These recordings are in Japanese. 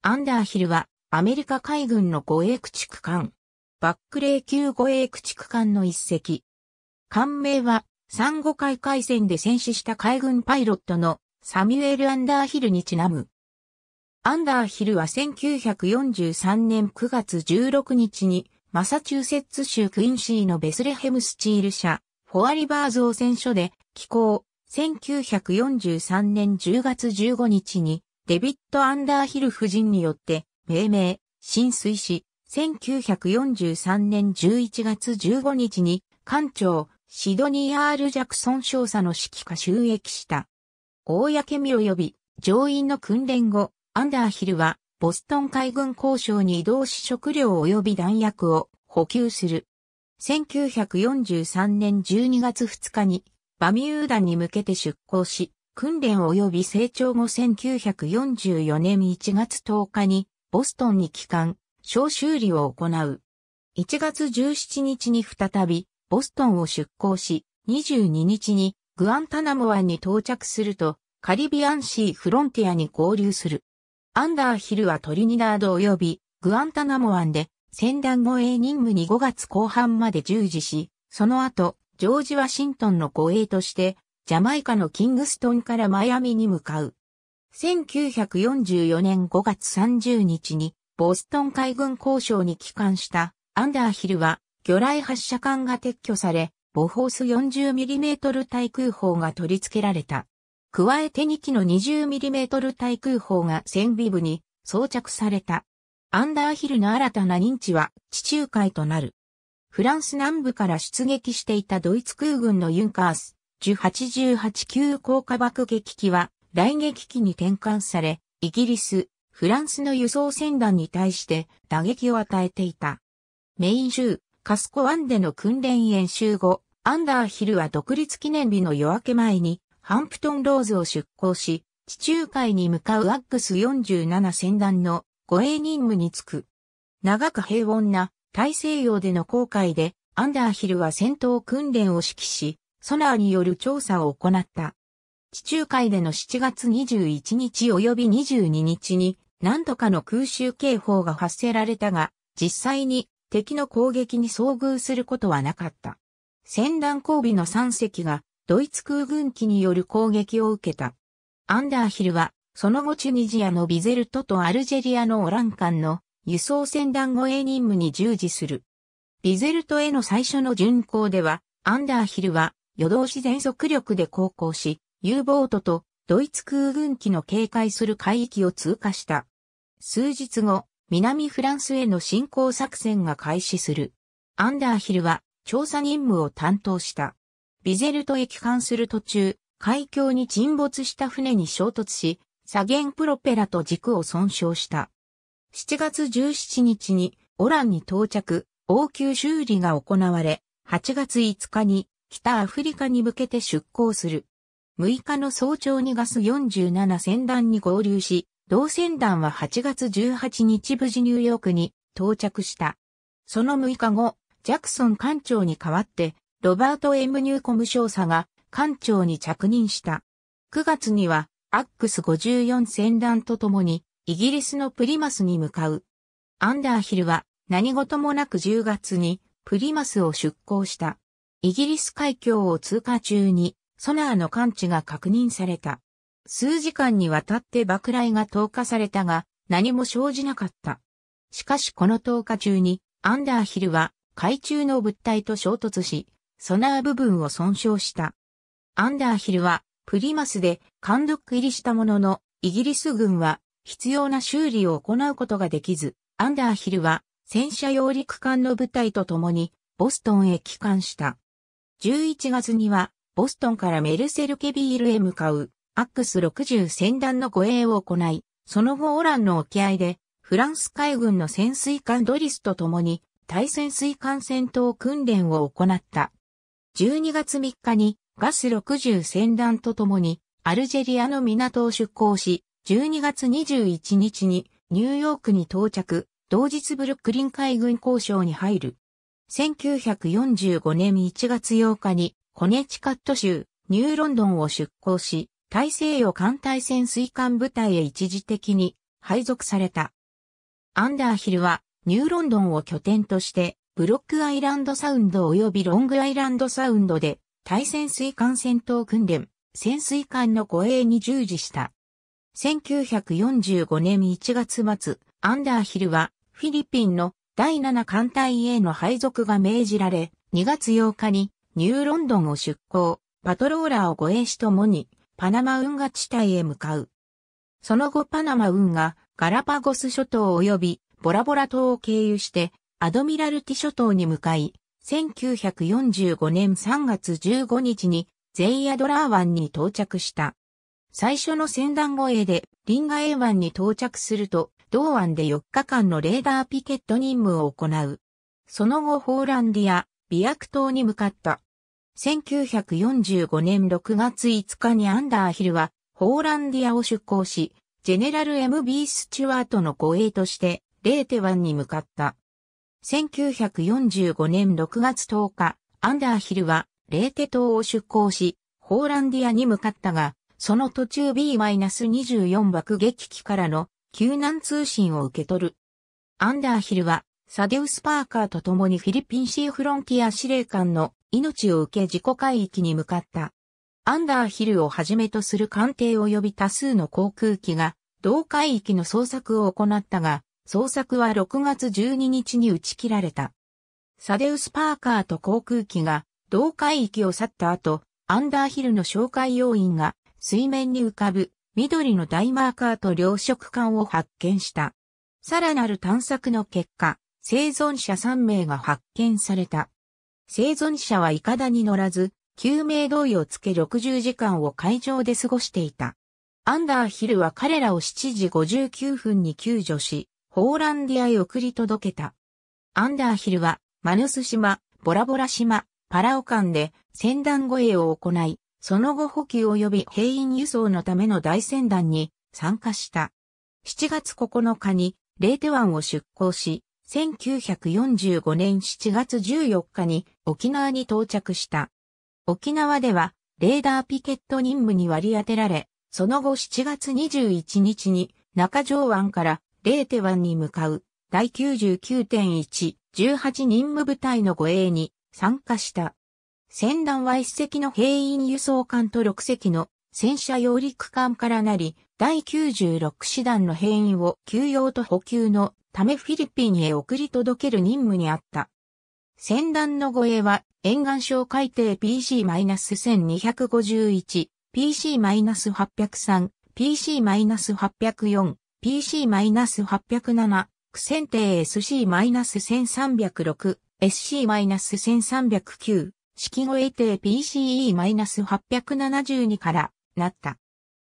アンダーヒルは、アメリカ海軍の護衛駆逐艦。バックレー級護衛駆逐艦の一隻。艦名は、産後海海戦で戦死した海軍パイロットのサミュエル・アンダーヒルにちなむ。アンダーヒルは1943年9月16日に、マサチューセッツ州クインシーのベスレヘムスチール社、フォアリバー造船所で、寄港、1943年10月15日に、デビッド・アンダーヒル夫人によって命名、浸水し、1943年11月15日に、艦長、シドニー・アール・ジャクソン少佐の指揮下収益した。公見及び、乗員の訓練後、アンダーヒルは、ボストン海軍交渉に移動し食料及び弾薬を補給する。1943年12月2日に、バミューダに向けて出港し、訓練及び成長後1944年1月10日にボストンに帰還、小修理を行う。1月17日に再びボストンを出港し、22日にグアンタナモ湾に到着するとカリビアンシーフロンティアに合流する。アンダーヒルはトリニダード及びグアンタナモ湾で船団護衛任務に5月後半まで従事し、その後、ジョージ・ワシントンの護衛としてジャマイカのキングストンからマイアミに向かう。1944年5月30日に、ボストン海軍交渉に帰還したアンダーヒルは、魚雷発射管が撤去され、ボホース 40mm 対空砲が取り付けられた。加えて2機の 20mm 対空砲が船尾部に装着された。アンダーヒルの新たな認知は地中海となる。フランス南部から出撃していたドイツ空軍のユンカース1 8 8級降下爆撃機は雷撃機に転換され、イギリス、フランスの輸送船団に対して打撃を与えていた。メイン州、カスコ湾での訓練演習後、アンダーヒルは独立記念日の夜明け前に、ハンプトンローズを出港し、地中海に向かうアックス47船団の護衛任務に就く。長く平穏な大西洋での航海で、アンダーヒルは戦闘訓練を指揮し、ソナーによる調査を行った。地中海での7月21日及び22日に何度かの空襲警報が発せられたが、実際に敵の攻撃に遭遇することはなかった。戦断交尾の3隻がドイツ空軍機による攻撃を受けた。アンダーヒルは、その後チュニジアのビゼルトとアルジェリアのオラン間の輸送船団護衛任務に従事する。ビゼルトへの最初の巡航では、アンダーヒルは夜通し全速力で航行し、U ボートとドイツ空軍機の警戒する海域を通過した。数日後、南フランスへの侵攻作戦が開始する。アンダーヒルは調査任務を担当した。ビゼルトへ帰還する途中、海峡に沈没した船に衝突し、左舷プロペラと軸を損傷した。7月17日にオランに到着、応急修理が行われ、8月5日に北アフリカに向けて出港する。6日の早朝にガス47船団に合流し、同船団は8月18日無事ニューヨークに到着した。その6日後、ジャクソン艦長に代わって、ロバート・エム・ニューコム少佐が艦長に着任した。9月には、アックス54船団と共に、イギリスのプリマスに向かう。アンダーヒルは何事もなく10月にプリマスを出港した。イギリス海峡を通過中にソナーの感知が確認された。数時間にわたって爆雷が投下されたが何も生じなかった。しかしこの投下中にアンダーヒルは海中の物体と衝突し、ソナー部分を損傷した。アンダーヒルはプリマスで監督入りしたものの、イギリス軍は必要な修理を行うことができず、アンダーヒルは戦車揚陸艦の部隊と共にボストンへ帰還した。11月には、ボストンからメルセルケビールへ向かう、アックス60船団の護衛を行い、その後オランの沖合で、フランス海軍の潜水艦ドリスと共に、対潜水艦戦闘訓練を行った。12月3日に、ガス60船団と共に、アルジェリアの港を出港し、12月21日に、ニューヨークに到着、同日ブルックリン海軍交渉に入る。1945年1月8日にコネチカット州ニューロンドンを出港し、大西洋艦隊潜水艦部隊へ一時的に配属された。アンダーヒルはニューロンドンを拠点としてブロックアイランドサウンド及びロングアイランドサウンドで対潜水艦戦闘訓練、潜水艦の護衛に従事した。1945年1月末、アンダーヒルはフィリピンの第7艦隊への配属が命じられ、2月8日にニューロンドンを出港、パトローラーを護衛しともに、パナマ運河地帯へ向かう。その後パナマ運河、ガラパゴス諸島及びボラボラ島を経由して、アドミラルティ諸島に向かい、1945年3月15日にゼイアドラー湾に到着した。最初の戦団護衛でリンガエ湾に到着すると、同案で4日間のレーダーピケット任務を行う。その後ホーランディア、ビアク島に向かった。1945年6月5日にアンダーヒルは、ホーランディアを出港し、ジェネラル MB スチュワートの護衛として、レーテ湾に向かった。1945年6月10日、アンダーヒルは、レーテ島を出港し、ホーランディアに向かったが、その途中 B-24 爆撃機からの救難通信を受け取る。アンダーヒルは、サデウス・パーカーと共にフィリピンシーフロンティア司令官の命を受け自己海域に向かった。アンダーヒルをはじめとする艦艇及び多数の航空機が、同海域の捜索を行ったが、捜索は6月12日に打ち切られた。サデウス・パーカーと航空機が同海域を去った後、アンダーヒルの哨戒要員が水面に浮かぶ緑の大マーカーと両色管を発見した。さらなる探索の結果、生存者3名が発見された。生存者はイカダに乗らず、救命胴衣をつけ60時間を海上で過ごしていた。アンダーヒルは彼らを7時59分に救助し、ホーランディアへ送り届けた。アンダーヒルは、マヌス島、ボラボラ島、パラオ間で、船団護衛を行い、その後補給及び兵員輸送のための大船団に参加した。7月9日にレーテ湾を出港し、1945年7月14日に沖縄に到着した。沖縄ではレーダーピケット任務に割り当てられ、その後7月21日に中条湾からレーテ湾に向かう第99.118任務部隊の護衛に参加した。船団は1隻の兵員輸送艦と6隻の戦車揚陸艦からなり、第96師団の兵員を休養と補給のためフィリピンへ送り届ける任務にあった。船団の護衛は沿岸省海底 PC-1251、PC-803、PC-804、PC-807、苦戦艇 SC-1306、SC-1309、式後衛定 PCE-872 からなった。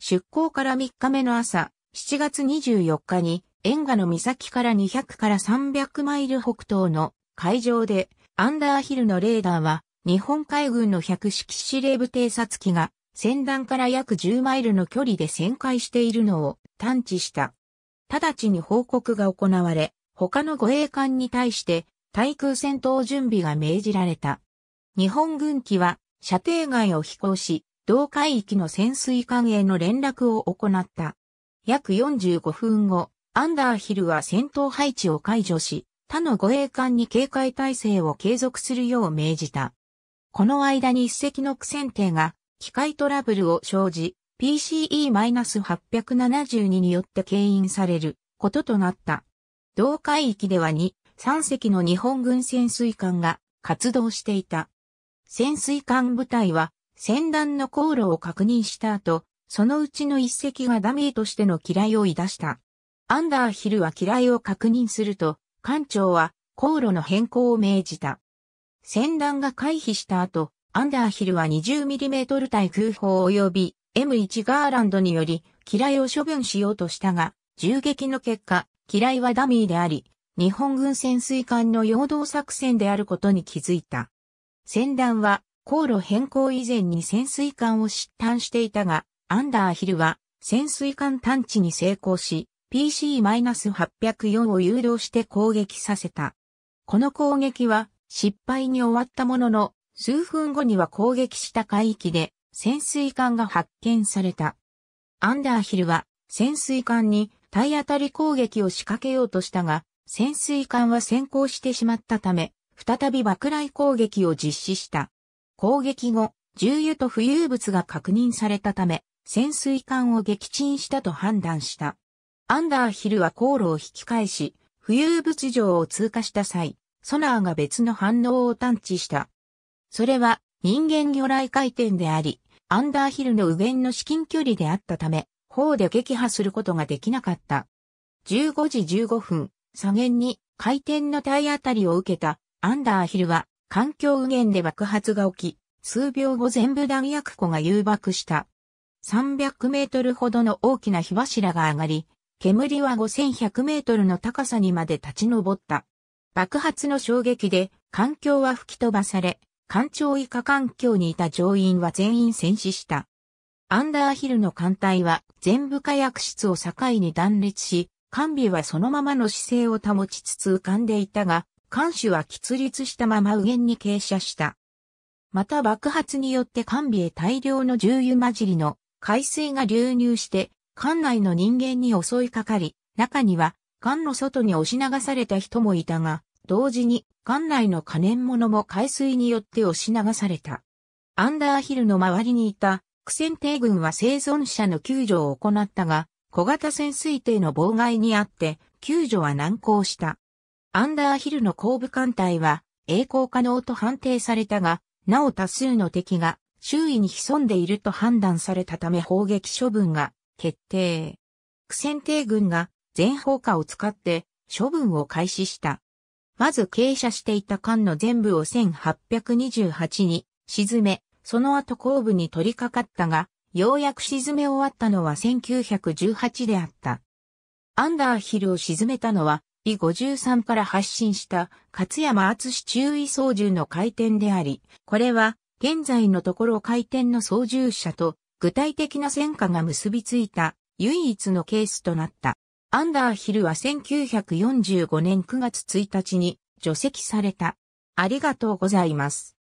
出港から3日目の朝、7月24日に、沿岸の岬から200から300マイル北東の海上で、アンダーヒルのレーダーは、日本海軍の百式司令部偵察機が、船団から約10マイルの距離で旋回しているのを探知した。直ちに報告が行われ、他の護衛艦に対して、対空戦闘準備が命じられた。日本軍機は射程外を飛行し、同海域の潜水艦への連絡を行った。約45分後、アンダーヒルは戦闘配置を解除し、他の護衛艦に警戒態勢を継続するよう命じた。この間に一隻の苦戦艇が機械トラブルを生じ、PCE-872 によって牽引されることとなった。同海域では2、3隻の日本軍潜水艦が活動していた。潜水艦部隊は、船団の航路を確認した後、そのうちの一隻がダミーとしての機雷を出した。アンダーヒルは機雷を確認すると、艦長は航路の変更を命じた。船団が回避した後、アンダーヒルは 20mm 対空砲及び M1 ガーランドにより機雷を処分しようとしたが、銃撃の結果、機雷はダミーであり、日本軍潜水艦の陽動作戦であることに気づいた。船団は航路変更以前に潜水艦を失探していたが、アンダーヒルは潜水艦探知に成功し、PC-804 を誘導して攻撃させた。この攻撃は失敗に終わったものの、数分後には攻撃した海域で潜水艦が発見された。アンダーヒルは潜水艦に体当たり攻撃を仕掛けようとしたが、潜水艦は先行してしまったため、再び爆雷攻撃を実施した。攻撃後、重油と浮遊物が確認されたため、潜水艦を撃沈したと判断した。アンダーヒルは航路を引き返し、浮遊物場を通過した際、ソナーが別の反応を探知した。それは人間魚雷回転であり、アンダーヒルの右舷の至近距離であったため、砲で撃破することができなかった。15時15分、左舷に回転の体当たりを受けたアンダーヒルは環境右舷で爆発が起き、数秒後全部弾薬庫が誘爆した。300メートルほどの大きな火柱が上がり、煙は5100メートルの高さにまで立ち上った。爆発の衝撃で環境は吹き飛ばされ、艦長以下環境にいた乗員は全員戦死した。アンダーヒルの艦隊は全部火薬室を境に断裂し、艦尾はそのままの姿勢を保ちつつ浮かんでいたが、艦首は喫立したまま右舷に傾斜した。また爆発によって艦尾へ大量の重油混じりの海水が流入して、艦内の人間に襲いかかり、中には艦の外に押し流された人もいたが、同時に艦内の可燃物も海水によって押し流された。アンダーヒルの周りにいた苦戦艇軍は生存者の救助を行ったが、小型潜水艇の妨害にあって救助は難航した。アンダーヒルの後部艦隊は、栄光可能と判定されたが、なお多数の敵が周囲に潜んでいると判断されたため砲撃処分が決定。苦戦艇軍が全砲火を使って処分を開始した。まず傾斜していた艦の全部を1828に沈め、その後後部に取り掛かったが、ようやく沈め終わったのは1918であった。アンダーヒルを沈めたのは B 53から発信した勝山厚中尉操縦の回転であり、これは現在のところ回転の操縦者と具体的な戦果が結びついた唯一のケースとなった。アンダーヒルは1945年9月1日に除籍された。ありがとうございます。